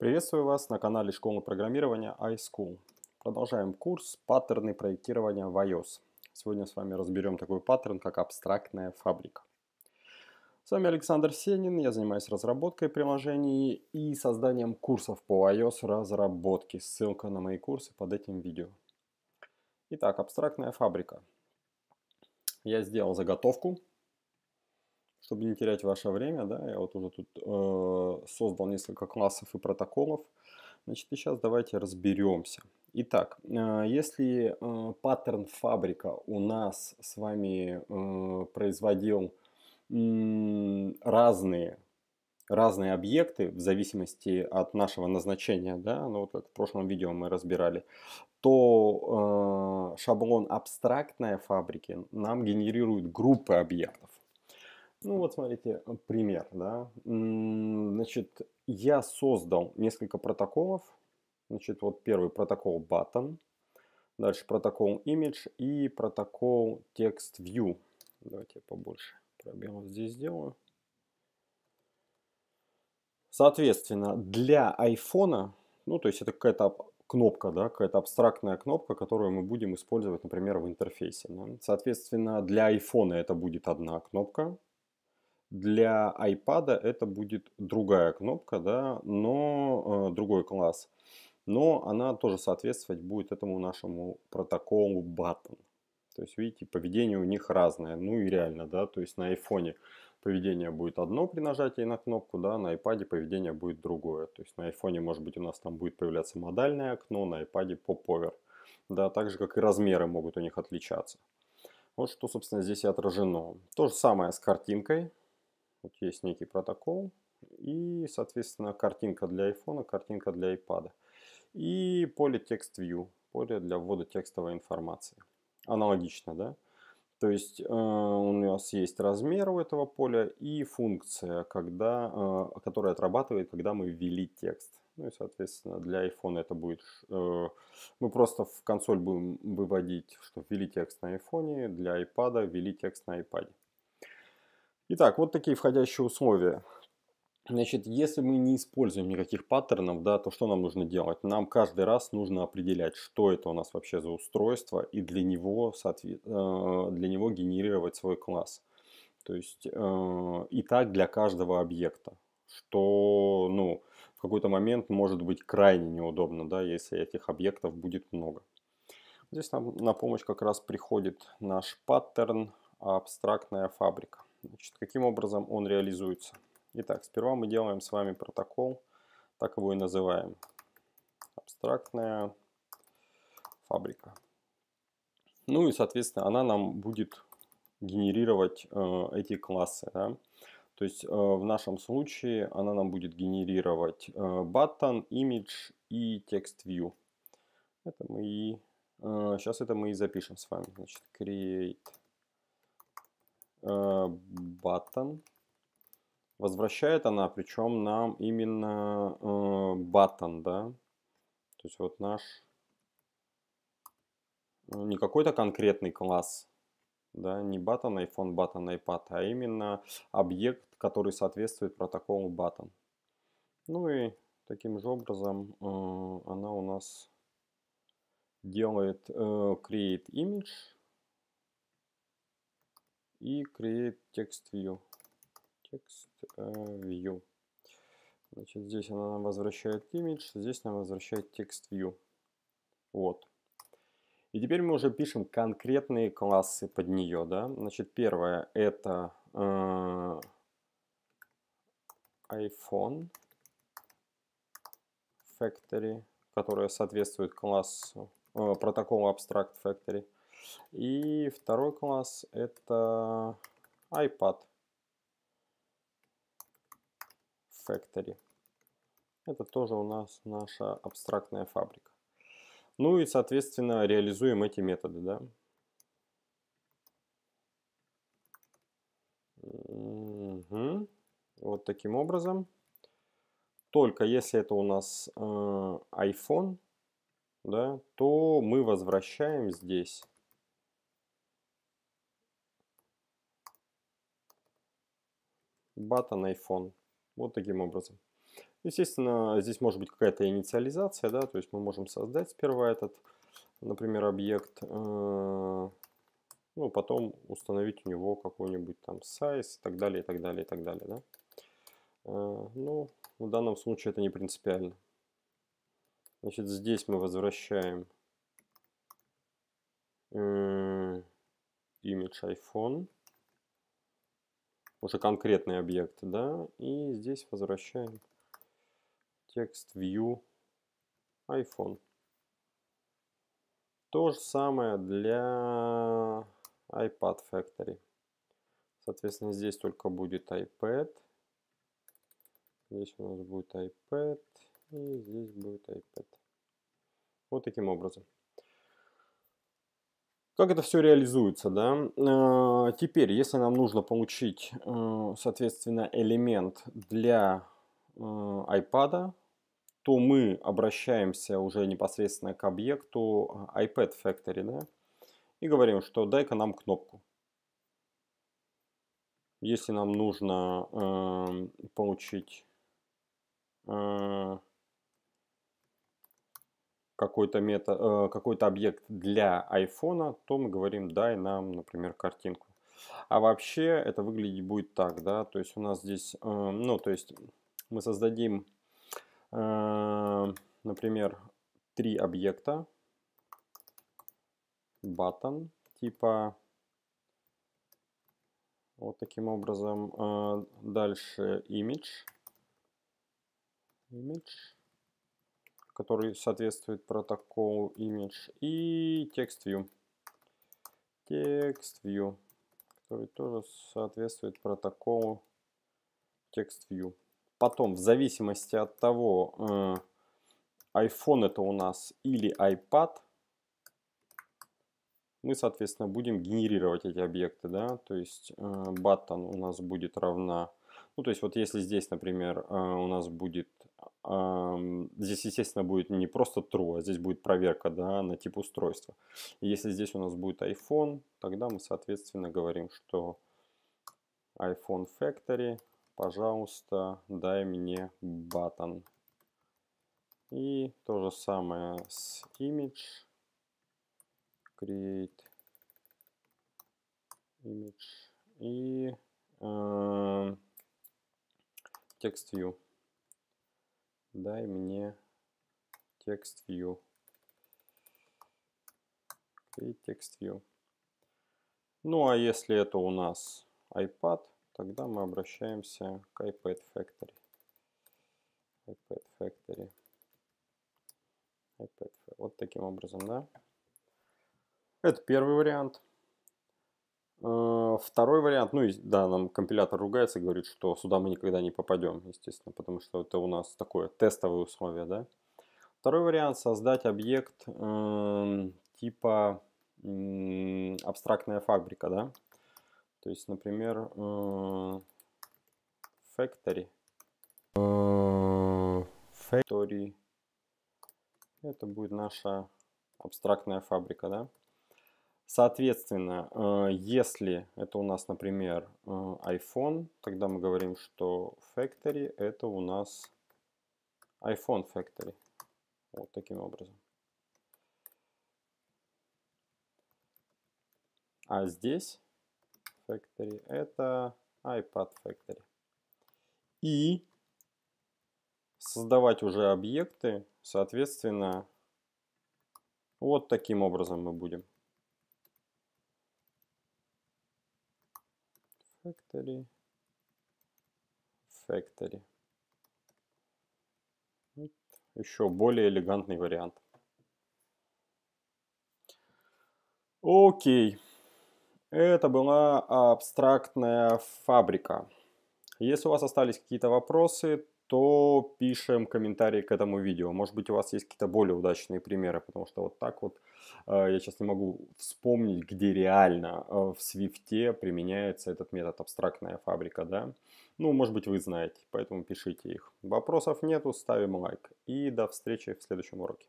Приветствую вас на канале Школы программирования iSchool. Продолжаем курс «Паттерны проектирования в iOS». Сегодня с вами разберем такой паттерн, как абстрактная фабрика. С вами Александр Сенин, я занимаюсь разработкой приложений и созданием курсов по iOS разработке. Ссылка на мои курсы под этим видео. Итак, абстрактная фабрика. Я сделал заготовку чтобы не терять ваше время, да, я вот уже тут э, создал несколько классов и протоколов. Значит, и сейчас давайте разберемся. Итак, э, если э, паттерн фабрика у нас с вами э, производил э, разные разные объекты в зависимости от нашего назначения, да, ну вот как в прошлом видео мы разбирали, то э, шаблон абстрактной фабрики нам генерирует группы объектов. Ну вот смотрите, э, пример, да. Значит, я создал несколько протоколов. Значит, вот первый протокол button, дальше протокол image и протокол text view. Давайте я побольше пробелов здесь сделаю. Соответственно, для iPhone, ну то есть это какая-то кнопка, да, какая-то абстрактная кнопка, которую мы будем использовать, например, в интерфейсе. Да. Соответственно, для iPhone это будет одна кнопка, для iPad это будет другая кнопка, да, но э, другой класс. Но она тоже соответствовать будет этому нашему протоколу Button. То есть, видите, поведение у них разное. Ну и реально, да, то есть на iPhone поведение будет одно при нажатии на кнопку, да, на iPad поведение будет другое. То есть на iPhone, может быть, у нас там будет появляться модальное окно, на iPad поповер. Да, так же, как и размеры могут у них отличаться. Вот что, собственно, здесь и отражено. То же самое с картинкой. Вот есть некий протокол и, соответственно, картинка для iPhone, картинка для iPad. И поле Text View, поле для ввода текстовой информации. Аналогично, да? То есть э, у нас есть размер у этого поля и функция, когда, э, которая отрабатывает, когда мы ввели текст. Ну и, соответственно, для iPhone это будет... Э, мы просто в консоль будем выводить, что ввели текст на iPhone, для iPad ввели текст на iPad. Итак, вот такие входящие условия. Значит, если мы не используем никаких паттернов, да, то что нам нужно делать? Нам каждый раз нужно определять, что это у нас вообще за устройство, и для него, э, для него генерировать свой класс. То есть, э, и так для каждого объекта, что, ну, в какой-то момент может быть крайне неудобно, да, если этих объектов будет много. Здесь нам на помощь как раз приходит наш паттерн абстрактная фабрика. Значит, каким образом он реализуется? Итак, сперва мы делаем с вами протокол, так его и называем. Абстрактная фабрика. Ну и, соответственно, она нам будет генерировать э, эти классы. Да? То есть э, в нашем случае она нам будет генерировать э, button, image и text view. Это мы и, э, сейчас это мы и запишем с вами. Значит, create button. Э, Возвращает она, причем нам именно button, э, да. То есть вот наш э, не какой-то конкретный класс, да, не button, iPhone, button, iPad, а именно объект, который соответствует протоколу button. Ну и таким же образом она у нас делает create image и create text view. Text э, view. Значит, здесь она нам возвращает image, здесь нам возвращает text view. Вот. И теперь мы уже пишем конкретные классы под нее, да. Значит, первое это э, iPhone Factory, которая соответствует классу э, протоколу Abstract Factory. Э, и второй класс это iPad Factory. Это тоже у нас наша абстрактная фабрика. Ну и, соответственно, реализуем эти методы. Да? Угу. Вот таким образом. Только если это у нас э, iPhone, да, то мы возвращаем здесь бата на iPhone. Вот таким образом. Естественно, здесь может быть какая-то инициализация, да, то есть мы можем создать сперва этот, например, объект, э, ну, потом установить у него какой-нибудь там size и так далее, и так далее, и так далее, да. Э, ну, в данном случае это не принципиально. Значит, здесь мы возвращаем image э, iPhone уже конкретный объект, да, и здесь возвращаем текст view iPhone. То же самое для iPad Factory. Соответственно, здесь только будет iPad. Здесь у нас будет iPad. И здесь будет iPad. Вот таким образом. Как это все реализуется, да? А, теперь, если нам нужно получить, э, соответственно, элемент для iPad, э, то мы обращаемся уже непосредственно к объекту э, iPad Factory, да? И говорим, что дай-ка нам кнопку. Если нам нужно э, получить э, какой-то мета, э, какой-то объект для айфона, то мы говорим дай нам, например, картинку. А вообще это выглядеть будет так, да, то есть у нас здесь, э, ну, то есть мы создадим, э, например, три объекта, button, типа вот таким образом. Дальше image. Image который соответствует протоколу image, и text view. Text view, который тоже соответствует протоколу text view. Потом, в зависимости от того, э, iPhone это у нас или iPad, мы, соответственно, будем генерировать эти объекты, да, то есть button э, у нас будет равна, ну, то есть вот если здесь, например, э, у нас будет Здесь, естественно, будет не просто true, а здесь будет проверка да, на тип устройства. И если здесь у нас будет iPhone, тогда мы, соответственно, говорим, что iPhone Factory, пожалуйста, дай мне button. И то же самое с image. Create image. И э, text view дай мне текст view. Create text view. Ну а если это у нас iPad, тогда мы обращаемся к iPad Factory. iPad Factory. iPad. Вот таким образом, да? Это первый вариант. Э, второй вариант, ну, да, нам компилятор ругается, говорит, что сюда мы никогда не попадем, естественно, потому что это у нас такое тестовые условия, да. Второй вариант – создать объект э, типа э, абстрактная фабрика, да. То есть, например, э, factory. Э, factory. Это будет наша абстрактная фабрика, да. Соответственно, э, если это у нас, например, э, iPhone, тогда мы говорим, что factory это у нас iPhone factory. Вот таким образом. А здесь factory это iPad factory. И создавать уже объекты, соответственно, вот таким образом мы будем. factory, factory. Вот еще более элегантный вариант. Окей. Это была абстрактная фабрика. Если у вас остались какие-то вопросы, то пишем комментарии к этому видео. Может быть, у вас есть какие-то более удачные примеры, потому что вот так вот э, я сейчас не могу вспомнить, где реально э, в Swift применяется этот метод абстрактная фабрика, да. Ну, может быть, вы знаете, поэтому пишите их. Вопросов нету, ставим лайк. И до встречи в следующем уроке.